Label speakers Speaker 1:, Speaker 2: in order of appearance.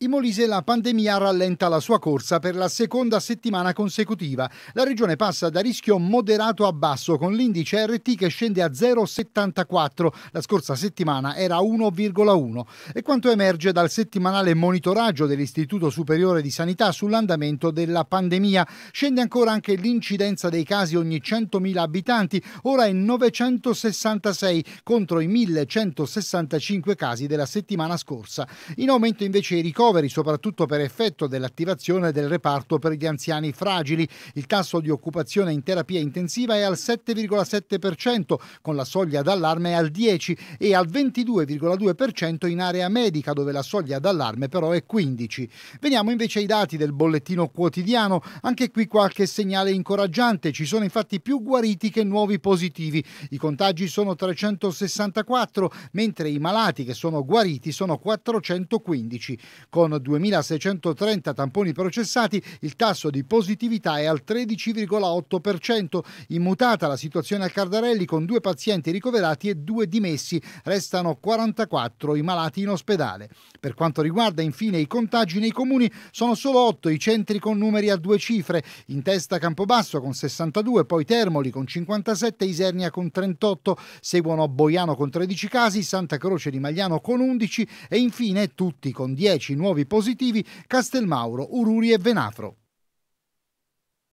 Speaker 1: In Molise la pandemia rallenta la sua corsa per la seconda settimana consecutiva. La regione passa da rischio moderato a basso con l'indice RT che scende a 0,74. La scorsa settimana era 1,1. E quanto emerge dal settimanale monitoraggio dell'Istituto Superiore di Sanità sull'andamento della pandemia. Scende ancora anche l'incidenza dei casi ogni 100.000 abitanti, ora è 966 contro i 1.165 casi della settimana scorsa. In aumento invece i ricordi ricoveri, soprattutto per effetto dell'attivazione del reparto per gli anziani fragili. Il tasso di occupazione in terapia intensiva è al 7,7%, con la soglia d'allarme al 10% e al 22,2% in area medica, dove la soglia d'allarme però è 15%. Veniamo invece ai dati del bollettino quotidiano. Anche qui qualche segnale incoraggiante. Ci sono infatti più guariti che nuovi positivi. I contagi sono 364, mentre i malati che sono guariti sono 415 con 2.630 tamponi processati, il tasso di positività è al 13,8%. Immutata la situazione a Cardarelli con due pazienti ricoverati e due dimessi, restano 44 i malati in ospedale. Per quanto riguarda infine i contagi nei comuni, sono solo 8 i centri con numeri a due cifre, in testa Campobasso con 62, poi Termoli con 57, Isernia con 38, seguono Boiano con 13 casi, Santa Croce di Magliano con 11 e infine tutti con 10 nuovi nuovi positivi Castelmauro, Ururi e Venafro.